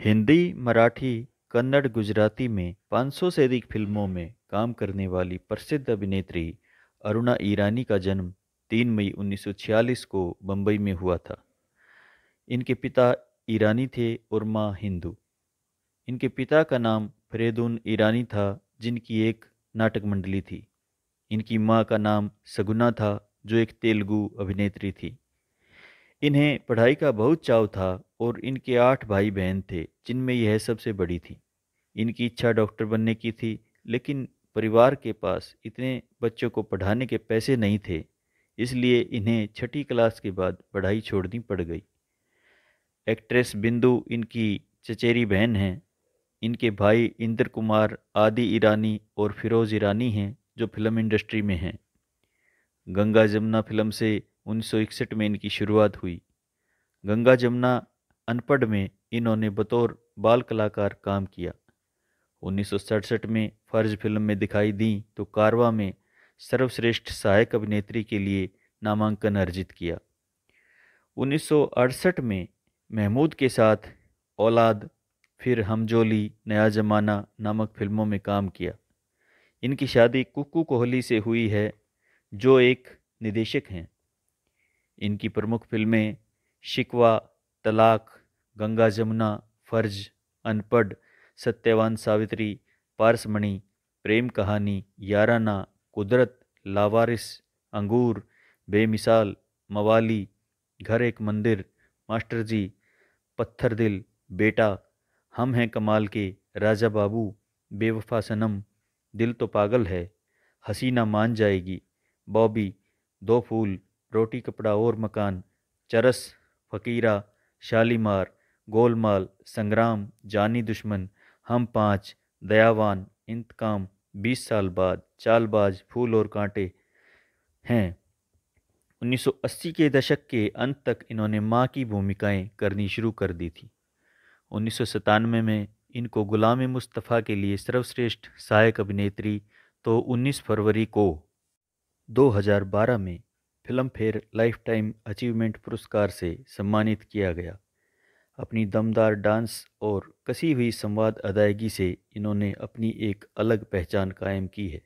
हिंदी मराठी कन्नड़ गुजराती में 500 से अधिक फिल्मों में काम करने वाली प्रसिद्ध अभिनेत्री अरुणा ईरानी का जन्म 3 मई 1946 को बम्बई में हुआ था इनके पिता ईरानी थे और माँ हिंदू इनके पिता का नाम फरेदुन ईरानी था जिनकी एक नाटक मंडली थी इनकी माँ का नाम सगुना था जो एक तेलुगु अभिनेत्री थी इन्हें पढ़ाई का बहुत चाव था और इनके आठ भाई बहन थे जिनमें यह सबसे बड़ी थी इनकी इच्छा डॉक्टर बनने की थी लेकिन परिवार के पास इतने बच्चों को पढ़ाने के पैसे नहीं थे इसलिए इन्हें छठी क्लास के बाद पढ़ाई छोड़नी पड़ गई एक्ट्रेस बिंदु इनकी चचेरी बहन हैं इनके भाई इंद्र कुमार आदि ईरानी और फिरोज़ ईरानी हैं जो फिल्म इंडस्ट्री में हैं गंगा जमुना फिल्म से उन्नीस में इनकी शुरुआत हुई गंगा जमुना अनपढ़ में इन्होंने बतौर बाल कलाकार काम किया उन्नीस में फर्ज फिल्म में दिखाई दी तो कारवा में सर्वश्रेष्ठ सहायक अभिनेत्री के लिए नामांकन अर्जित किया 1968 में महमूद के साथ औलाद फिर हमजोली नया जमाना नामक फिल्मों में काम किया इनकी शादी कुकू कोहली से हुई है जो एक निदेशक हैं इनकी प्रमुख फिल्में शिकवा तलाक गंगा जमुना फर्ज अनपढ़ सत्यवान सावित्री पारसमणि प्रेम कहानी याराना कुदरत लावारिस अंगूर बेमिसाल मवाली घर एक मंदिर मास्टर जी पत्थर दिल बेटा हम हैं कमाल के राजा बाबू बेवफा सनम दिल तो पागल है हसीना मान जाएगी बॉबी दो फूल रोटी कपड़ा और मकान चरस फकीरा शालीमार गोलमाल संग्राम जानी दुश्मन हम पाँच दयावान इंतकाम बीस साल बाद चालबाज फूल और कांटे हैं 1980 के दशक के अंत तक इन्होंने माँ की भूमिकाएं करनी शुरू कर दी थी उन्नीस में इनको गुलाम मुस्तफ़ा के लिए सर्वश्रेष्ठ सहायक अभिनेत्री तो 19 फरवरी को 2012 में Filmfare lifetime achievement पुरस्कार से सम्मानित किया गया अपनी दमदार डांस और कसी हुई संवाद अदायगी से इन्होंने अपनी एक अलग पहचान कायम की है